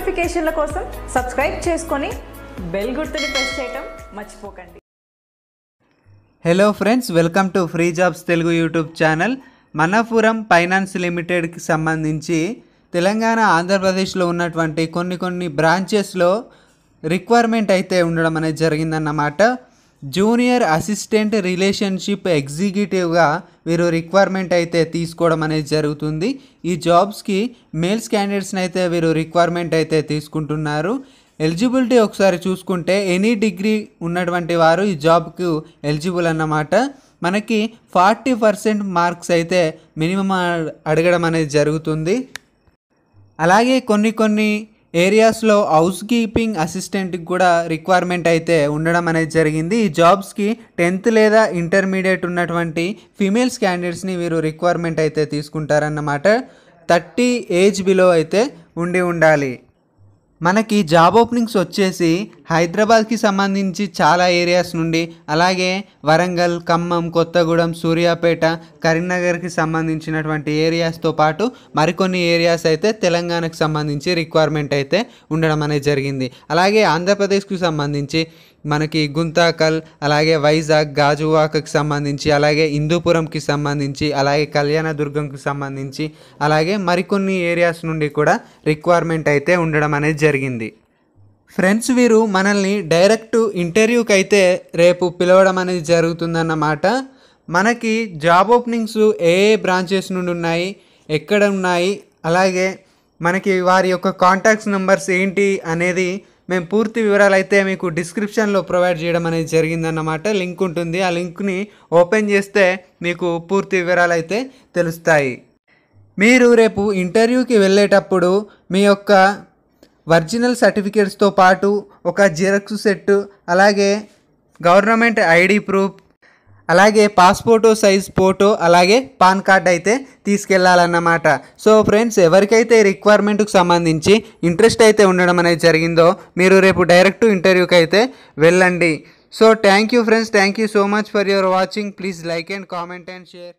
నోటిఫికేషన్ల కోసం సబ్స్క్రైబ్ చేసుకొని బెల్ గుర్తుని ప్రెస్ చేయటం మర్చిపోకండి hello friends welcome to free jobs Telugu YouTube channel Manappuram finance లిమిటెడ్కి సంబంధించి తెలంగాణ ఆంధ్రప్రదేశ్లో ఉన్నటువంటి కొన్ని కొన్ని బ్రాంచెస్లో రిక్వైర్మెంట్ అయితే ఉండడం అనేది జరిగిందన్నమాట జూనియర్ అసిస్టెంట్ రిలేషన్షిప్ ఎగ్జిక్యూటివ్గా వీరు రిక్వైర్మెంట్ అయితే తీసుకోవడం అనేది జరుగుతుంది ఈ జాబ్స్కి మేల్స్ క్యాండిడేట్స్ని అయితే వీరు రిక్వైర్మెంట్ అయితే తీసుకుంటున్నారు ఎలిజిబిలిటీ ఒకసారి చూసుకుంటే ఎనీ డిగ్రీ ఉన్నటువంటి వారు ఈ జాబ్కు ఎలిజిబుల్ అన్నమాట మనకి ఫార్టీ పర్సెంట్ మార్క్స్ అయితే మినిమం అడగడం అనేది జరుగుతుంది అలాగే కొన్ని కొన్ని ఏరియాస్లో హౌస్ కీపింగ్ అసిస్టెంట్కి కూడా రిక్వైర్మెంట్ అయితే ఉండడం అనేది జరిగింది ఈ జాబ్స్కి టెన్త్ లేదా ఇంటర్మీడియట్ ఉన్నటువంటి ఫీమేల్స్ క్యాండిడేట్స్ని వీరు రిక్వైర్మెంట్ అయితే తీసుకుంటారన్నమాట థర్టీ ఏజ్ బిలో అయితే ఉండి ఉండాలి మనకి జాబ్ ఓపెనింగ్స్ వచ్చేసి హైదరాబాద్కి సంబంధించి చాలా ఏరియాస్ నుండి అలాగే వరంగల్ ఖమ్మం కొత్తగూడెం సూర్యాపేట కరీంనగర్కి సంబంధించినటువంటి ఏరియాస్తో పాటు మరికొన్ని ఏరియాస్ అయితే తెలంగాణకు సంబంధించి రిక్వైర్మెంట్ అయితే ఉండడం అనేది జరిగింది అలాగే ఆంధ్రప్రదేశ్కు సంబంధించి మనకి గుంతాకల్ అలాగే వైజాగ్ గాజువాకకి సంబంధించి అలాగే హిందూపురంకి సంబంధించి అలాగే కళ్యాణదుర్గంకి సంబంధించి అలాగే మరికొన్ని ఏరియాస్ నుండి కూడా రిక్వైర్మెంట్ అయితే ఉండడం అనేది జరిగింది ఫ్రెండ్స్ వీరు మనల్ని డైరెక్ట్ ఇంటర్వ్యూకి అయితే రేపు పిలవడం అనేది జరుగుతుందన్నమాట మనకి జాబ్ ఓపెనింగ్స్ ఏ ఏ బ్రాంచెస్ నుండి ఉన్నాయి ఎక్కడ ఉన్నాయి అలాగే మనకి వారి యొక్క కాంటాక్ట్స్ నెంబర్స్ ఏంటి అనేది మేము పూర్తి వివరాలు అయితే మీకు డిస్క్రిప్షన్లో ప్రొవైడ్ చేయడం అనేది జరిగిందన్నమాట లింక్ ఉంటుంది ఆ లింక్ని ఓపెన్ చేస్తే మీకు పూర్తి వివరాలు అయితే తెలుస్తాయి మీరు రేపు ఇంటర్వ్యూకి వెళ్ళేటప్పుడు మీ యొక్క ఒరిజినల్ సర్టిఫికేట్స్తో పాటు ఒక జిరాక్స్ సెట్ అలాగే గవర్నమెంట్ ఐడి ప్రూఫ్ అలాగే పాస్పోర్టో సైజ్ ఫోటో అలాగే పాన్ కార్డ్ అయితే తీసుకెళ్లాలన్నమాట సో ఫ్రెండ్స్ ఎవరికైతే రిక్వైర్మెంట్కు సంబంధించి ఇంట్రెస్ట్ అయితే ఉండడం అనేది జరిగిందో మీరు రేపు డైరెక్ట్ ఇంటర్వ్యూకి అయితే వెళ్ళండి so thank you friends thank you so much for your watching please like and comment and share